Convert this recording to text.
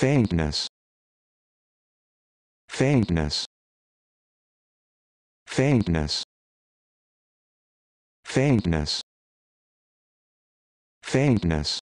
faintness faintness faintness faintness faintness